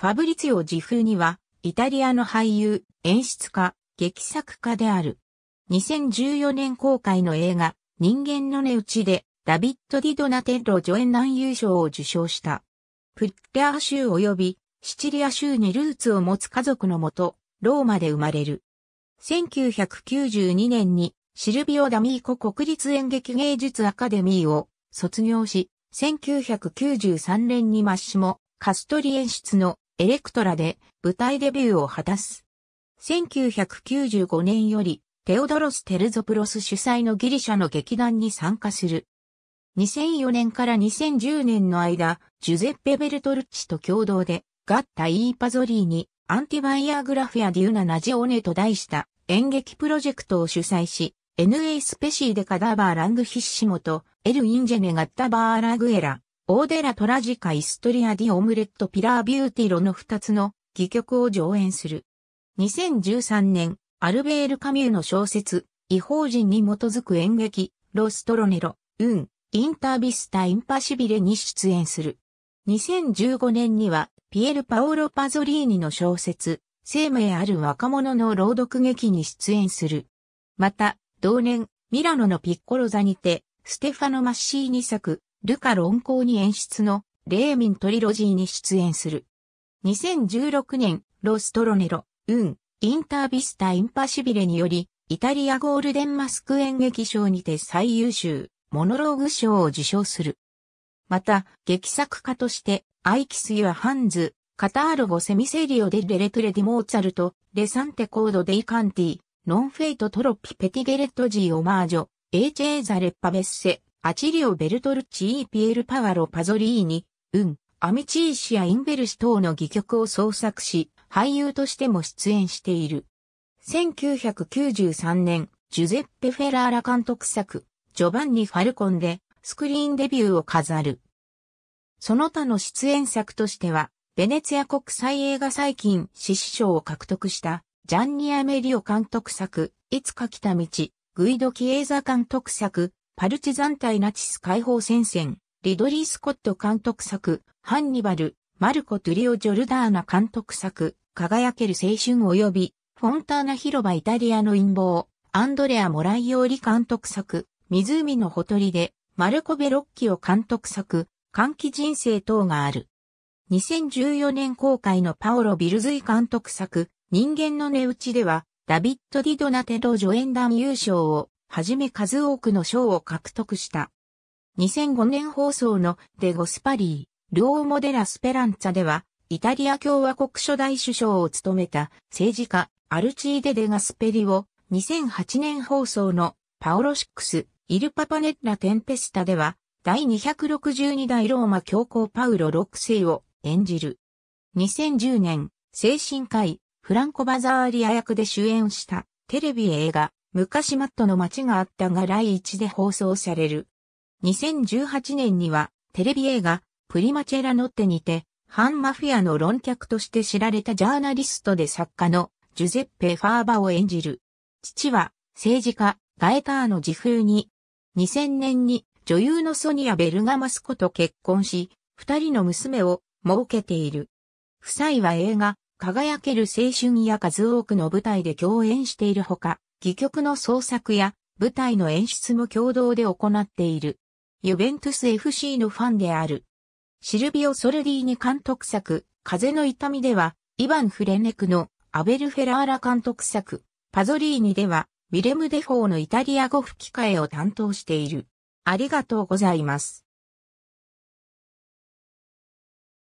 ファブリツィオ自風には、イタリアの俳優、演出家、劇作家である。2014年公開の映画、人間の値打ちで、ダビッド・ディ・ドナテッロ助演男優賞を受賞した。プッテア州及びシチリア州にルーツを持つ家族のもと、ローマで生まれる。1992年にシルビオ・ダミーコ国立演劇芸術アカデミーを卒業し、1993年にマッシモ、カストリ演出のエレクトラで舞台デビューを果たす。1995年より、テオドロス・テルゾプロス主催のギリシャの劇団に参加する。2004年から2010年の間、ジュゼッペ・ベルトルッチと共同で、ガッタ・イーパゾリーに、アンティバイアグラフィア・デューナ・ナジオネと題した演劇プロジェクトを主催し、NA スペシーでカダーバー・ラング・ヒッシモと、エル・インジェネ・ガッタバー・ラグエラ、オーデラトラジカイストリアディオムレットピラービューティロの2つの戯曲を上演する。2013年、アルベール・カミューの小説、違法人に基づく演劇、ロストロネロ、ウン、インタービスタ・インパシビレに出演する。2015年には、ピエル・パオロ・パゾリーニの小説、生命ある若者の朗読劇に出演する。また、同年、ミラノのピッコロ座にて、ステファノ・マッシーニ作、ルカ論考に演出のレーミントリロジーに出演する。2016年、ロストロネロ、ウン、インタービスタ・インパシビレにより、イタリアゴールデンマスク演劇賞にて最優秀、モノローグ賞を受賞する。また、劇作家として、アイキス・ユア・ハンズ、カタールゴ・セミセリオ・デ・レレトレ・ディ・モーツァルト、レサンテ・コード・デイ・カンティ、ノンフェイト・トロッピ・ペティゲレット・ジー・オマージョ、エイ・チェーザ・レッパ・ベッセ、アチリオ・ベルトルッチー・ピエル・パワロ・パゾリーニ、ウン、アミチーシア・インベルス等の戯曲を創作し、俳優としても出演している。1993年、ジュゼッペ・フェラーラ監督作、ジョバンニ・ファルコンで、スクリーンデビューを飾る。その他の出演作としては、ベネツィア国際映画最近獅子賞を獲得したジャンニア・メリオ監督作、いつか来た道、グイド・キエーザ監督作、パルチザン対ナチス解放戦線、リドリー・スコット監督作、ハンニバル、マルコ・トゥリオ・ジョルダーナ監督作、輝ける青春及び、フォンターナ広場イタリアの陰謀、アンドレア・モライオーリ監督作、湖のほとりで、マルコ・ベロッキオ監督作、歓喜人生等がある。2014年公開のパオロ・ビルズイ監督作、人間の値打ちでは、ダビッド・ディドナテロ助演団優勝をはじめ数多くの賞を獲得した。2005年放送のデゴスパリー、ルオーモデラ・スペランツァでは、イタリア共和国初代首相を務めた政治家アルチーデ・デガスペリを2008年放送のパオロシックス・イルパパネッラ・テンペスタでは第262代ローマ教皇パウロ6世を演じる。2010年、精神科医フランコ・バザーリア役で主演したテレビ映画昔マットの街があったが来一で放送される。2018年にはテレビ映画プリマチェラノッテにて、ハンマフィアの論客として知られたジャーナリストで作家のジュゼッペ・ファーバを演じる。父は政治家ガエターの自風に、2000年に女優のソニア・ベルガマスコと結婚し、二人の娘を設けている。夫妻は映画、輝ける青春や数多くの舞台で共演しているほか、戯曲の創作や舞台の演出も共同で行っている。ユベントゥス FC のファンである。シルビオ・ソルディーニ監督作、風の痛みでは、イヴァン・フレネクのアベル・フェラーラ監督作、パゾリーニでは、ウィレム・デフォーのイタリア語吹き替えを担当している。ありがとうございます。